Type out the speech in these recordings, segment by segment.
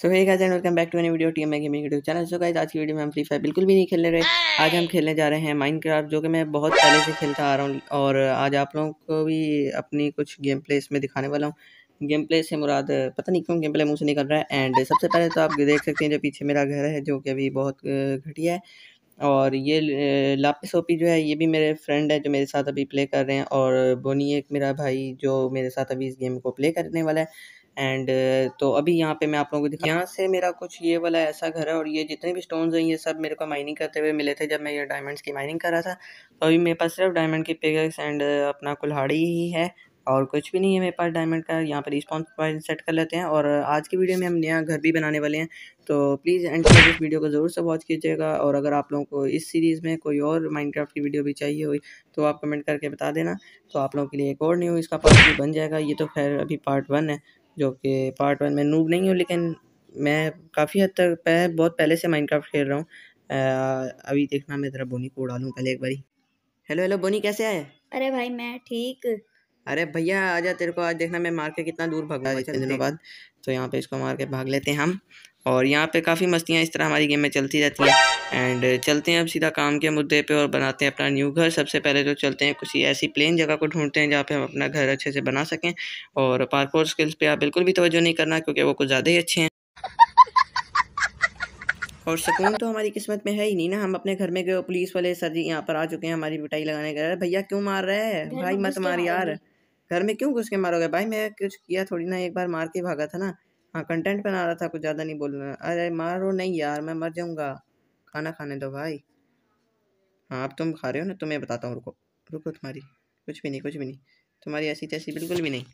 so hey guys and welcome back to any video TMA gaming YouTube channel so guys आज की video में हम free fire बिल्कुल भी नहीं खेलने रहे आज हम खेलने जा रहे हैं माइनक्राफ्ट जो कि मैं बहुत पहले से खेलता आ रहा हूँ और आज आप लोगों को भी अपनी कुछ गेम प्ले इसमें दिखाने वाला हूँ गेम प्ले से मुराद पता नहीं क्यों गेम प्ले मुँह से निकल रहा है एंड सबसे पहले तो आप देख सकते हैं जो पीछे मेरा घर है जो कि अभी बहुत घटिया है और ये लापिस ओपी जो है ये भी मेरे फ्रेंड है जो मेरे साथ अभी प्ले कर रहे हैं और बोनी एक मेरा भाई जो मेरे साथ अभी इस गेम को प्ले करने वाला है एंड uh, तो अभी यहाँ पे मैं आप लोगों को दिखा यहाँ से मेरा कुछ ये वाला ऐसा घर है और ये जितने भी स्टोन्स हैं ये सब मेरे को माइनिंग करते हुए मिले थे जब मैं ये डायमंड्स की माइनिंग कर रहा था तो अभी मेरे पास सिर्फ डायमंड की पिगक्स एंड uh, अपना कुल्हाड़ी ही है और कुछ भी नहीं है मेरे पास डायमंड का यहाँ पर रिस्पॉन्स पॉइंट सेट कर लेते हैं और आज की वीडियो में हम नया घर भी बनाने वाले हैं तो प्लीज़ एंड इस वीडियो को ज़रूर से वॉच कीजिएगा और अगर आप लोगों को इस सीरीज़ में कोई और माइनक्राफ्ट की वीडियो भी चाहिए हुई तो आप कमेंट करके बता देना तो आप लोगों के लिए एक और न्यू इसका पार्ट भी बन जाएगा ये तो खैर अभी पार्ट वन है जो कि पार्ट वन में नूब नहीं हूँ लेकिन मैं काफ़ी हद तक पह, बहुत पहले से माइनक्राफ्ट खेल रहा हूँ अभी देखना मैं ज़रा बोनी को लूँ पहले एक बारी हेलो हेलो बोनी कैसे आए अरे भाई मैं ठीक अरे भैया आजा तेरे को आज देखना मैं मार के कितना दूर भगा दिनों बाद तो यहाँ पे इसको मार के भाग लेते हैं हम और यहाँ पे काफ़ी मस्तियाँ इस तरह हमारी गेम में चलती रहती हैं एंड चलते हैं अब सीधा काम के मुद्दे पे और बनाते हैं अपना न्यू घर सबसे पहले तो चलते हैं किसी ऐसी प्लेन जगह को ढूंढते हैं जहाँ पे हम अपना घर अच्छे से बना सकें और पार्कोर स्किल्स पे आप बिल्कुल भी तोज्जो नहीं करना क्योंकि वो कुछ ज़्यादा ही अच्छे हैं और सुकून तो हमारी किस्मत में है ही नहीं ना हम अपने घर में गए पुलिस वाले सर जी यहाँ पर आ चुके हैं हमारी पिटाई लगाने के भैया क्यों मार रहे तो है भाई मत मार यार घर में क्यों घुस के मारोगे भाई मैं कुछ किया थोड़ी ना एक बार मार के भागा था ना हाँ कंटेंट बना रहा था कुछ ज़्यादा नहीं बोलना अरे मारो नहीं यार मैं मर जाऊँगा खाना खाने दो भाई हाँ अब तुम खा रहे हो ना तुम्हें तो बताता हूँ रुको रुको तुम्हारी कुछ भी नहीं कुछ भी नहीं तुम्हारी ऐसी तैसी बिल्कुल भी नहीं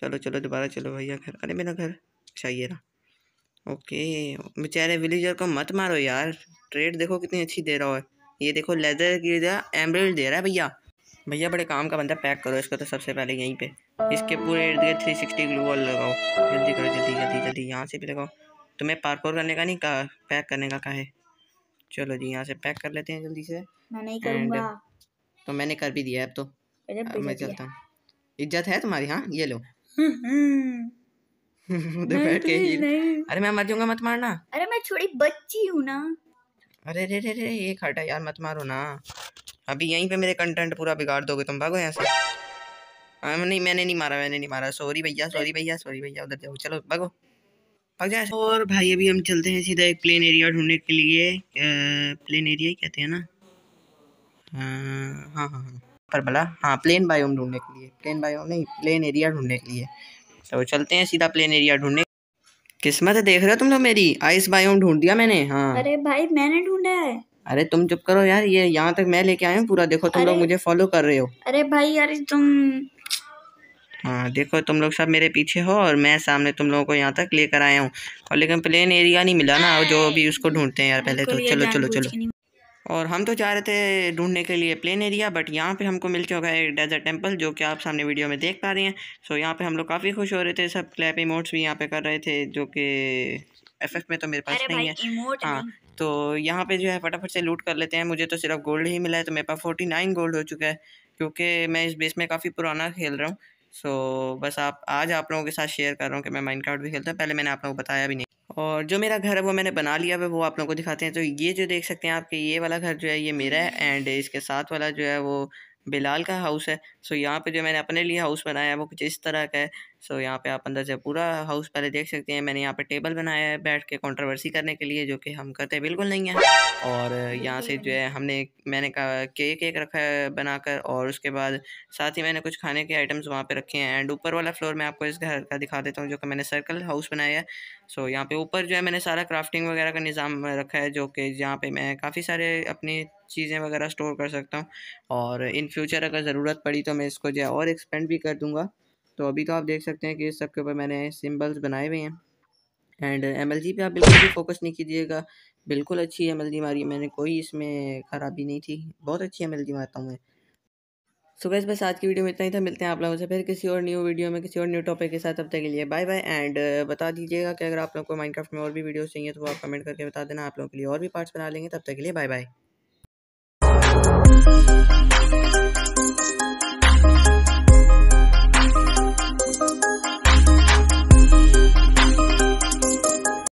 चलो चलो दोबारा चलो भैया घर अरे मेरा घर चाहिए अच्छा ना ओके बेचारे विलेजर को मत मारो यार ट्रेड देखो कितनी अच्छी दे रहा है ये देखो लेदर की एम्ब्रॉयड दे रहा है भैया भैया बड़े काम का बंदा पैक करो इसको तो सबसे पहले यहीं पे इसके पूरे इर्द गिर्द थ्री सिक्सटी ग्लू वॉल लगाओ जल्दी करो जल्दी जल्दी जल्दी यहाँ से भी लगाओ तुम्हें पार्कोर करने का नहीं कहा पैक करने का कहा है चलो जी यहाँ से पैक कर लेते हैं जल्दी से मैं नहीं तो मैंने कर भी दिया अब तो अब मैं चलता हूँ इज्जत है तुम्हारी हाँ ये लो उधर बैठ के अरे मैं मर जाऊंगा मत मारना अरे मैं छोटी बच्ची हूँ ना अरे रे रे रे एक हटा यार मत मारो ना अभी यहीं पे मेरे कंटेंट पूरा बिगाड़ दोगे तुम भागो यहाँ से आ, हाँ, नहीं मैंने नहीं मारा मैंने नहीं मारा सॉरी भैया सॉरी भैया सॉरी भैया उधर जाओ चलो भागो भाग जाए और भाई अभी हम चलते हैं सीधा एक प्लेन एरिया ढूंढने के लिए प्लेन एरिया ही कहते हैं ना हाँ हाँ हाँ पर भला हाँ प्लेन बायोम ढूंढने के लिए प्लेन बायोम नहीं प्लेन एरिया ढूंढने के लिए तो चलते हैं सीधा प्लेन एरिया ढूंढने किस्मत देख रहे हो तुम लोग मेरी आइस बायोम ढूंढ दिया मैंने हाँ अरे भाई मैंने ढूंढा है अरे तुम चुप करो यार ये यहाँ तक मैं लेके आया हूँ पूरा देखो तुम लोग मुझे फॉलो कर रहे हो अरे भाई यार तुम हाँ देखो तुम लोग सब मेरे पीछे हो और मैं सामने तुम लोगों को यहाँ तक लेकर आया हूँ और लेकिन प्लेन एरिया नहीं मिला ना जो अभी उसको ढूंढते हैं यार पहले तो चलो चलो चलो और हम तो जा रहे थे ढूंढने के लिए प्लेन एरिया बट यहाँ पे हमको मिल चुका है एक डेजर्ट टेम्पल जो कि आप सामने वीडियो में देख पा रहे हैं सो यहाँ पे हम लोग काफ़ी खुश हो रहे थे सब क्लैप इमोट्स भी यहाँ पे कर रहे थे जो कि एफ में तो मेरे पास नहीं है हाँ तो यहाँ पे जो है फटाफट से लूट कर लेते हैं मुझे तो सिर्फ गोल्ड ही मिला है तो मेरे पास फोर्टी नाइन गोल्ड हो चुका है क्योंकि मैं इस बेस में काफ़ी पुराना खेल रहा हूँ सो बस आप आज आप लोगों के साथ शेयर कर रहा हूँ कि मैं माइंड भी खेलता हूँ पहले मैंने आप लोगों को बताया भी नहीं और जो मेरा घर है वो मैंने बना लिया है वो आप लोगों को दिखाते हैं तो ये जो देख सकते हैं आपके ये वाला घर जो है ये मेरा है एंड इसके साथ वाला जो है वो बिलाल का हाउस है सो यहाँ पे जो मैंने अपने लिए हाउस बनाया है वो कुछ इस तरह का है सो यहाँ पे आप अंदर से पूरा हाउस पहले देख सकते हैं मैंने यहाँ पे टेबल बनाया है बैठ के कंट्रोवर्सी करने के लिए जो कि हम करते बिल्कुल नहीं है और यहाँ से जो है हमने मैंने कहा केक एक रखा है बनाकर और उसके बाद साथ ही मैंने कुछ खाने के आइटम्स वहाँ पर रखे हैं एंड ऊपर वाला फ्लोर मैं आपको इस घर का दिखा देता हूँ जो कि मैंने सर्कल हाउस बनाया है सो यहाँ पर ऊपर जो है मैंने सारा क्राफ्टिंग वगैरह का निज़ाम रखा है जो कि जहाँ पर मैं काफ़ी सारे अपनी चीज़ें वगैरह स्टोर कर सकता हूँ और इन फ्यूचर अगर ज़रूरत पड़ी तो मैं इसको जो है और एक्सपेंड भी कर दूंगा तो अभी तो आप देख सकते हैं कि इस सब के ऊपर मैंने सिम्बल्स बनाए हुए हैं एंड एम एल जी पर आप बिल्कुल भी फोकस नहीं कीजिएगा बिल्कुल अच्छी एम एल जी मारी मैंने कोई इसमें ख़राबी नहीं थी बहुत अच्छी एम एल जी मारता हूँ मैं सो गैस बस आज की वीडियो में इतना ही था मिलते हैं आप लोगों से फिर किसी और न्यू वीडियो में किसी और न्यू टॉपिक के साथ तब तक के लिए बाय बाय एंड बता दीजिएगा कि अगर आप लोग को माइनक्राफ्ट में और भी वीडियोस चाहिए तो आप कमेंट करके बता देना आप लोगों के लिए और भी पार्ट्स बना लेंगे तब तक के लिए बाय बाय